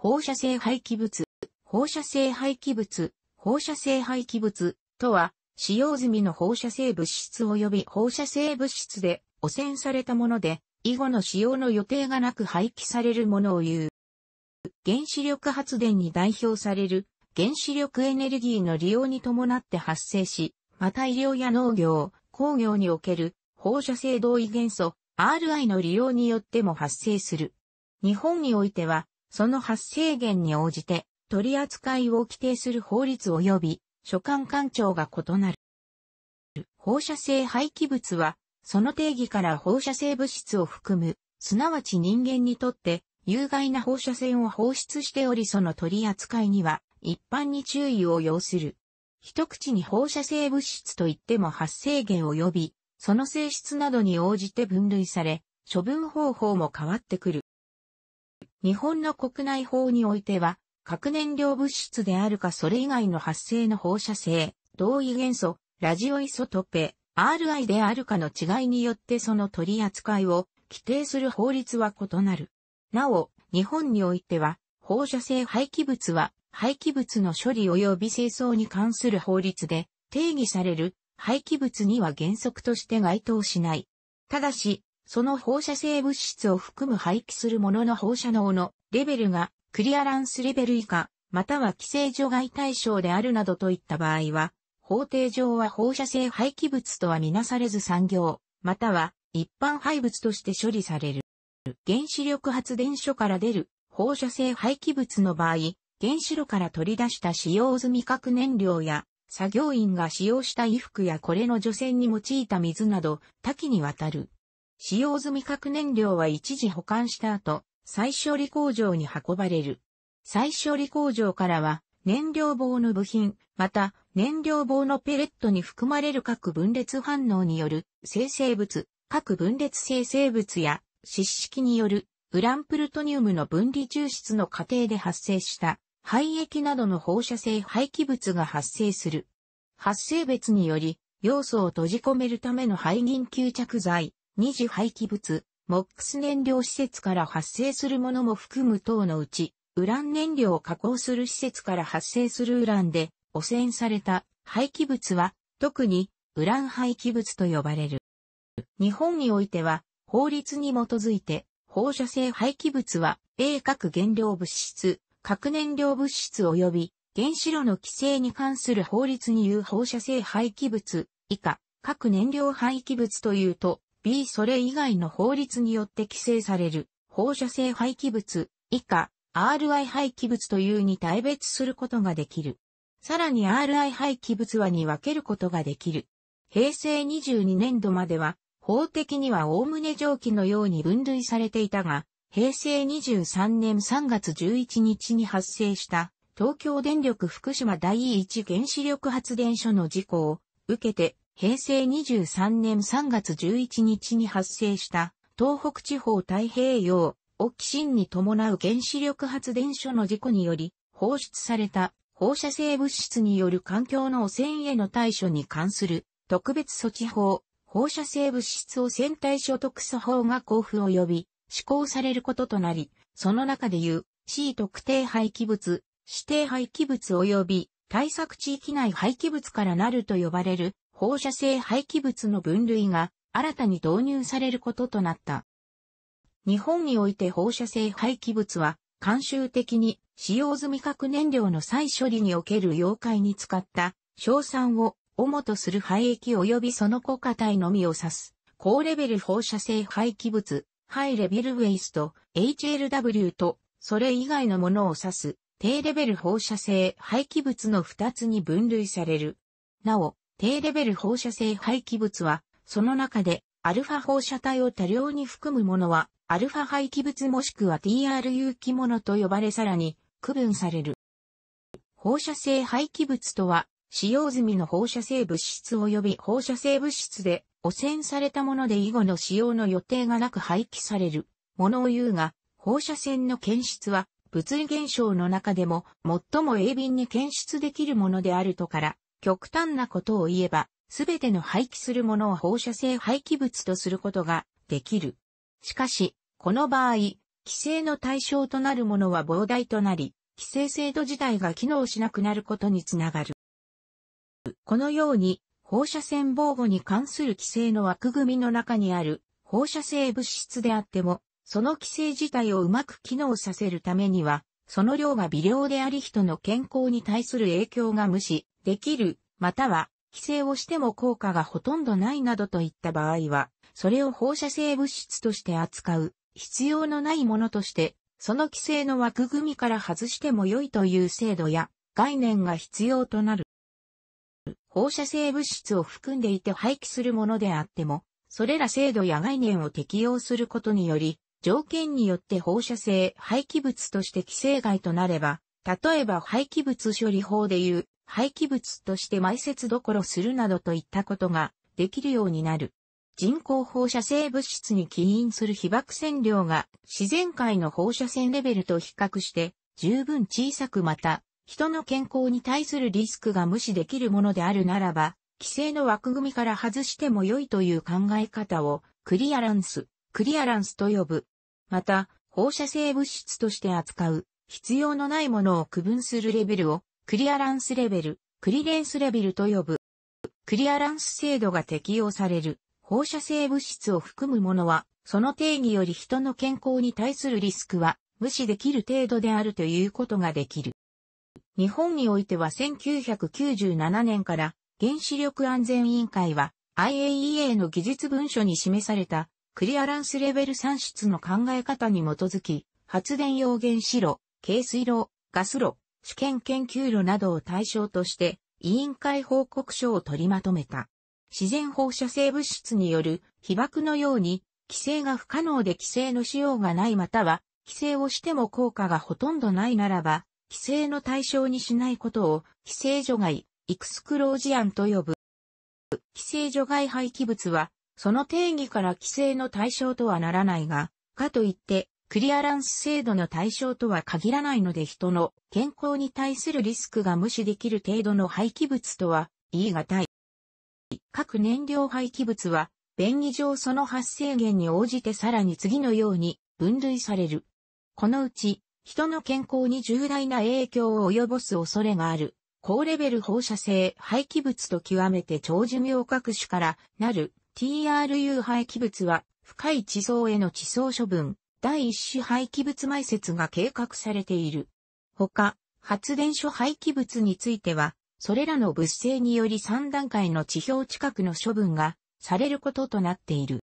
放射性廃棄物、放射性廃棄物、放射性廃棄物とは、使用済みの放射性物質及び放射性物質で汚染されたもので、以後の使用の予定がなく廃棄されるものを言う。原子力発電に代表される原子力エネルギーの利用に伴って発生し、また医療や農業、工業における放射性同位元素 RI の利用によっても発生する。日本においてはその発生源に応じて取り扱いを規定する法律及び所管官庁が異なる。放射性廃棄物は、その定義から放射性物質を含む、すなわち人間にとって有害な放射線を放出しておりその取り扱いには一般に注意を要する。一口に放射性物質といっても発生源及び、その性質などに応じて分類され、処分方法も変わってくる。日本の国内法においては、核燃料物質であるかそれ以外の発生の放射性、同位元素、ラジオイソトペ、RI であるかの違いによってその取り扱いを規定する法律は異なる。なお、日本においては、放射性廃棄物は、廃棄物の処理及び清掃に関する法律で定義される廃棄物には原則として該当しない。ただし、その放射性物質を含む廃棄するものの放射能のレベルがクリアランスレベル以下、または規制除外対象であるなどといった場合は、法定上は放射性廃棄物とはみなされず産業、または一般廃物として処理される。原子力発電所から出る放射性廃棄物の場合、原子炉から取り出した使用済み核燃料や、作業員が使用した衣服やこれの除染に用いた水など、多岐にわたる。使用済み核燃料は一時保管した後、再処理工場に運ばれる。再処理工場からは、燃料棒の部品、また燃料棒のペレットに含まれる核分裂反応による生成物、核分裂生成物や湿式によるウランプルトニウムの分離抽出の過程で発生した廃液などの放射性廃棄物が発生する。発生別により、要素を閉じ込めるための排銀吸着剤、二次廃棄物、MOX 燃料施設から発生するものも含む等のうち、ウラン燃料を加工する施設から発生するウランで汚染された廃棄物は、特にウラン廃棄物と呼ばれる。日本においては、法律に基づいて、放射性廃棄物は、A 核原料物質、核燃料物質及び、原子炉の規制に関する法律に言う放射性廃棄物、以下、核燃料廃棄物というと、B それ以外の法律によって規制される放射性廃棄物以下 RI 廃棄物というに対別することができる。さらに RI 廃棄物はに分けることができる。平成22年度までは法的にはおおむね蒸気のように分類されていたが、平成23年3月11日に発生した東京電力福島第一原子力発電所の事故を受けて平成23年3月11日に発生した東北地方太平洋沖震に伴う原子力発電所の事故により放出された放射性物質による環境の汚染への対処に関する特別措置法、放射性物質汚染対処特措法が交付及び施行されることとなり、その中でいう C 特定廃棄物、指定廃棄物及び対策地域内廃棄物からなると呼ばれる放射性廃棄物の分類が新たに導入されることとなった。日本において放射性廃棄物は、慣習的に使用済み核燃料の再処理における溶解に使った硝酸を主とする廃液及びその固化体のみを指す、高レベル放射性廃棄物、ハイレベルウェイスト、HLW と、それ以外のものを指す、低レベル放射性廃棄物の2つに分類される。なお、低レベル放射性廃棄物は、その中で、アルファ放射体を多量に含むものは、アルファ廃棄物もしくは TRU 機物と呼ばれさらに、区分される。放射性廃棄物とは、使用済みの放射性物質及び放射性物質で汚染されたもので以後の使用の予定がなく廃棄されるものを言うが、放射線の検出は物理現象の中でも最も鋭敏に検出できるものであるとから、極端なことを言えば、すべての廃棄するものを放射性廃棄物とすることができる。しかし、この場合、規制の対象となるものは膨大となり、規制制度自体が機能しなくなることにつながる。このように、放射線防護に関する規制の枠組みの中にある放射性物質であっても、その規制自体をうまく機能させるためには、その量が微量であり人の健康に対する影響が無視できる、または、規制をしても効果がほとんどないなどといった場合は、それを放射性物質として扱う、必要のないものとして、その規制の枠組みから外しても良いという制度や概念が必要となる。放射性物質を含んでいて廃棄するものであっても、それら制度や概念を適用することにより、条件によって放射性廃棄物として規制外となれば、例えば廃棄物処理法でいう廃棄物として埋設どころするなどといったことができるようになる。人工放射性物質に起因する被爆線量が自然界の放射線レベルと比較して十分小さくまた人の健康に対するリスクが無視できるものであるならば規制の枠組みから外しても良いという考え方をクリアランス、クリアランスと呼ぶ。また放射性物質として扱う必要のないものを区分するレベルをクリアランスレベル、クリレンスレベルと呼ぶ。クリアランス制度が適用される放射性物質を含むものは、その定義より人の健康に対するリスクは無視できる程度であるということができる。日本においては1997年から原子力安全委員会は IAEA の技術文書に示されたクリアランスレベル算出の考え方に基づき、発電用原子炉、軽水炉、ガス炉、試験研究路などを対象として、委員会報告書を取りまとめた。自然放射性物質による被爆のように、規制が不可能で規制のしようがないまたは、規制をしても効果がほとんどないならば、規制の対象にしないことを、規制除外、エクスクロージアンと呼ぶ。規制除外廃棄物は、その定義から規制の対象とはならないが、かといって、クリアランス制度の対象とは限らないので人の健康に対するリスクが無視できる程度の廃棄物とは言い難い。各燃料廃棄物は、便宜上その発生源に応じてさらに次のように分類される。このうち、人の健康に重大な影響を及ぼす恐れがある、高レベル放射性廃棄物と極めて長寿命各種からなる TRU 廃棄物は、深い地層への地層処分、第一種廃棄物埋設が計画されている。ほか、発電所廃棄物については、それらの物性により3段階の地表近くの処分がされることとなっている。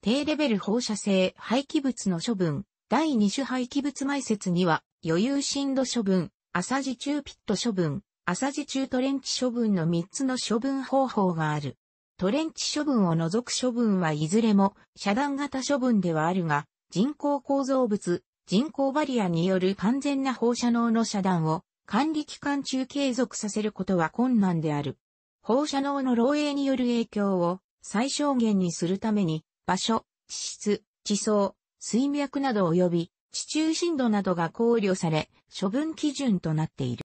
低レベル放射性廃棄物の処分、第2種廃棄物埋設には、余裕深度処分、朝地中ピット処分、朝地中トレンチ処分の3つの処分方法がある。トレンチ処分を除く処分はいずれも遮断型処分ではあるが、人工構造物、人工バリアによる完全な放射能の遮断を管理期間中継続させることは困難である。放射能の漏洩による影響を最小限にするために、場所、地質、地層、水脈など及び地中深度などが考慮され、処分基準となっている。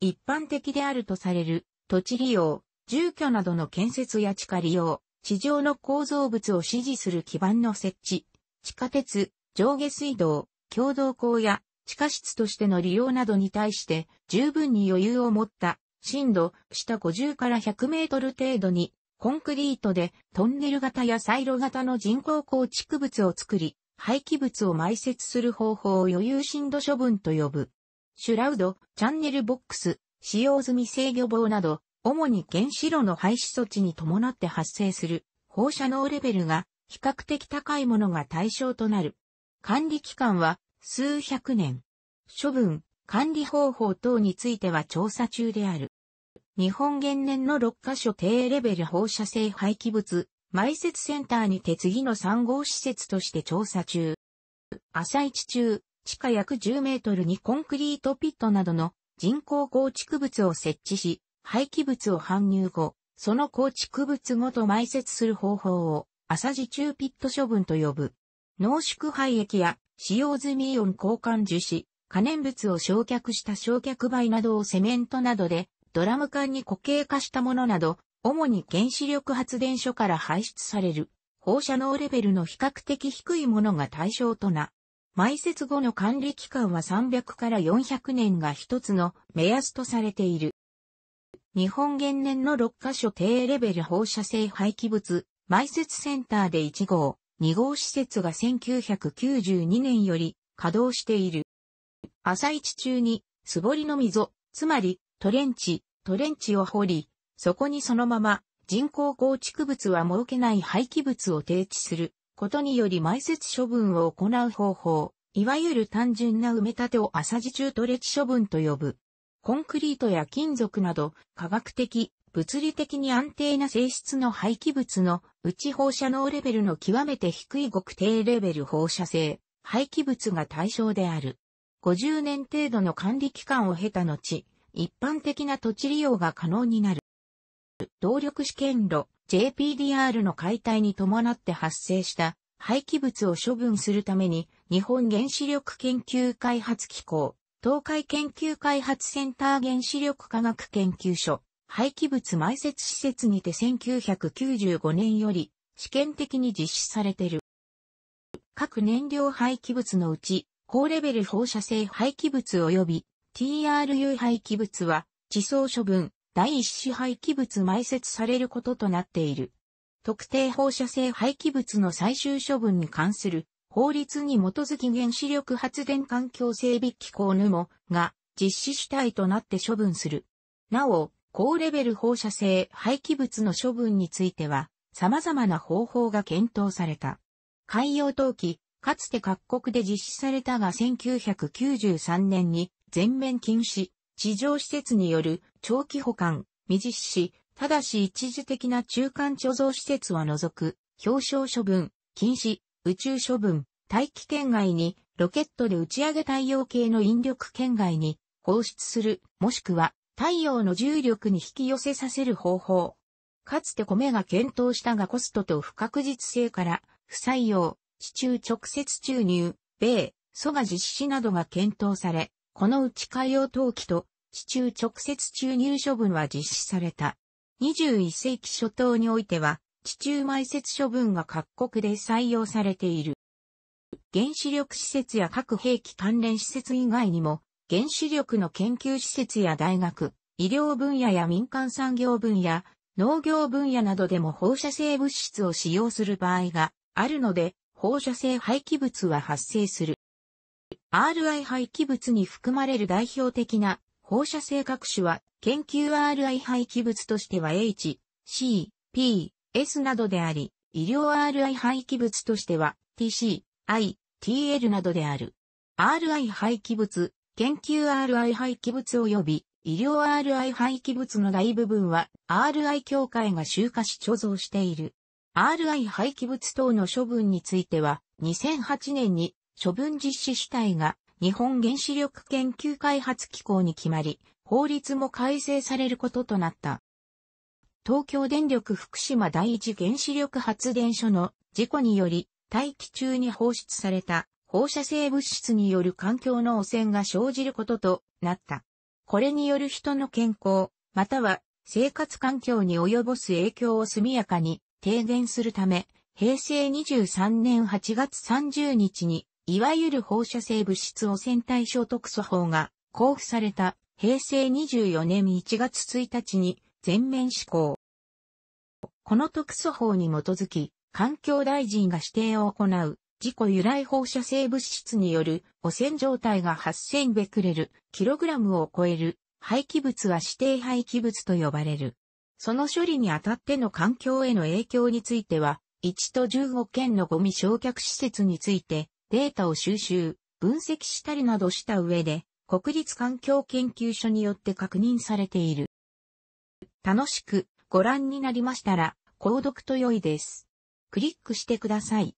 一般的であるとされる土地利用、住居などの建設や地下利用、地上の構造物を支持する基盤の設置、地下鉄、上下水道、共同校や地下室としての利用などに対して十分に余裕を持った深度下50から100メートル程度にコンクリートでトンネル型やサイロ型の人工構築物を作り、廃棄物を埋設する方法を余裕深度処分と呼ぶ。シュラウド、チャンネルボックス、使用済み制御棒など、主に原子炉の廃止措置に伴って発生する放射能レベルが比較的高いものが対象となる。管理期間は数百年。処分、管理方法等については調査中である。日本原燃の6カ所低レベル放射性廃棄物、埋設センターにて次の3号施設として調査中。朝市中、地下約10メートルにコンクリートピットなどの人工構築物を設置し、廃棄物を搬入後、その構築物ごと埋設する方法を朝地中ピット処分と呼ぶ。濃縮廃液や使用済みイオン交換樹脂、可燃物を焼却した焼却灰などをセメントなどでドラム缶に固形化したものなど、主に原子力発電所から排出される放射能レベルの比較的低いものが対象とな。埋設後の管理期間は300から400年が一つの目安とされている。日本原燃の6カ所低レベル放射性廃棄物埋設センターで1号、2号施設が1992年より稼働している。朝市中に、素彫りの溝、つまり、トレンチ、トレンチを掘り、そこにそのまま、人工構築物は設けない廃棄物を提置することにより埋設処分を行う方法、いわゆる単純な埋め立てを朝地中トレチ処分と呼ぶ。コンクリートや金属など科学的、物理的に安定な性質の廃棄物のうち放射能レベルの極めて低い極低レベル放射性、廃棄物が対象である。50年程度の管理期間を経た後、一般的な土地利用が可能になる。動力試験炉 JPDR の解体に伴って発生した廃棄物を処分するために日本原子力研究開発機構、東海研究開発センター原子力科学研究所、廃棄物埋設施設にて1995年より試験的に実施されている。各燃料廃棄物のうち、高レベル放射性廃棄物及び TRU 廃棄物は、地層処分、第一種廃棄物埋設されることとなっている。特定放射性廃棄物の最終処分に関する法律に基づき原子力発電環境整備機構ヌモが実施主体となって処分する。なお、高レベル放射性廃棄物の処分については、様々な方法が検討された。海洋投棄、かつて各国で実施されたが1993年に全面禁止、地上施設による長期保管、未実施、ただし一時的な中間貯蔵施設は除く、表彰処分、禁止、宇宙処分、大気圏外に、ロケットで打ち上げ太陽系の引力圏外に放出する、もしくは太陽の重力に引き寄せさせる方法。かつて米が検討したがコストと不確実性から、不採用、地中直接注入、米、蘇が実施などが検討され、このうち海洋陶器と地中直接注入処分は実施された。21世紀初頭においては、地中埋設処分が各国で採用されている。原子力施設や核兵器関連施設以外にも、原子力の研究施設や大学、医療分野や民間産業分野、農業分野などでも放射性物質を使用する場合があるので、放射性廃棄物は発生する。RI 廃棄物に含まれる代表的な放射性各種は、研究 RI 廃棄物としては H、C、P、S などであり、医療 RI 廃棄物としては TC、I、TL などである。RI 廃棄物、研究 RI 廃棄物及び医療 RI 廃棄物の大部分は RI 協会が集荷し貯蔵している。RI 廃棄物等の処分については2008年に処分実施主体が日本原子力研究開発機構に決まり、法律も改正されることとなった。東京電力福島第一原子力発電所の事故により大気中に放出された放射性物質による環境の汚染が生じることとなった。これによる人の健康、または生活環境に及ぼす影響を速やかに低減するため、平成23年8月30日に、いわゆる放射性物質汚染対象特措法が交付された平成24年1月1日に全面施行。この特措法に基づき、環境大臣が指定を行う自己由来放射性物質による汚染状態が8000ベクレル、キログラムを超える廃棄物は指定廃棄物と呼ばれる。その処理にあたっての環境への影響については、1と15件のゴミ焼却施設についてデータを収集、分析したりなどした上で、国立環境研究所によって確認されている。楽しくご覧になりましたら、購読と良いです。クリックしてください。